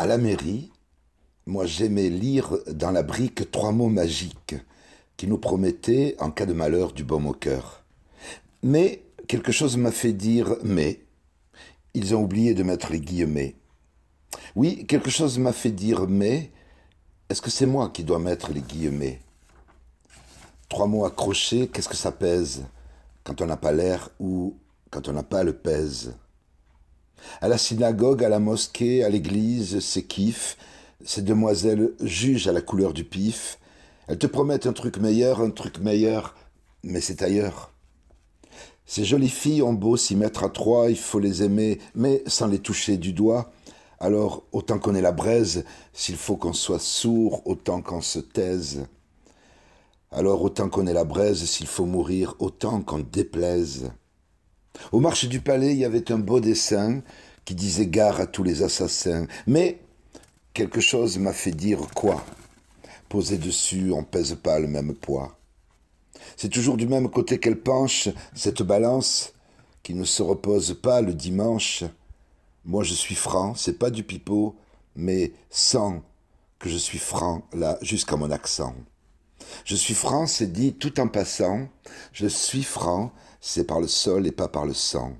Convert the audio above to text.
à la mairie, moi j'aimais lire dans la brique trois mots magiques qui nous promettaient, en cas de malheur, du bon au cœur. Mais quelque chose m'a fait dire mais. Ils ont oublié de mettre les guillemets. Oui, quelque chose m'a fait dire mais. Est-ce que c'est moi qui dois mettre les guillemets Trois mots accrochés, qu'est-ce que ça pèse Quand on n'a pas l'air ou quand on n'a pas le pèse à la synagogue, à la mosquée, à l'église, c'est kiff. Ces demoiselles jugent à la couleur du pif. Elles te promettent un truc meilleur, un truc meilleur, mais c'est ailleurs. Ces jolies filles ont beau s'y mettre à trois, il faut les aimer, mais sans les toucher du doigt. Alors, autant qu'on ait la braise, s'il faut qu'on soit sourd, autant qu'on se taise. Alors, autant qu'on ait la braise, s'il faut mourir, autant qu'on déplaise. Au marché du palais, il y avait un beau dessin qui disait gare à tous les assassins. Mais quelque chose m'a fait dire quoi Posé dessus, on pèse pas le même poids. C'est toujours du même côté qu'elle penche, cette balance, qui ne se repose pas le dimanche. Moi je suis franc, c'est pas du pipeau, mais sans que je suis franc là, jusqu'à mon accent. Je suis franc, c'est dit tout en passant. Je suis franc, c'est par le sol et pas par le sang.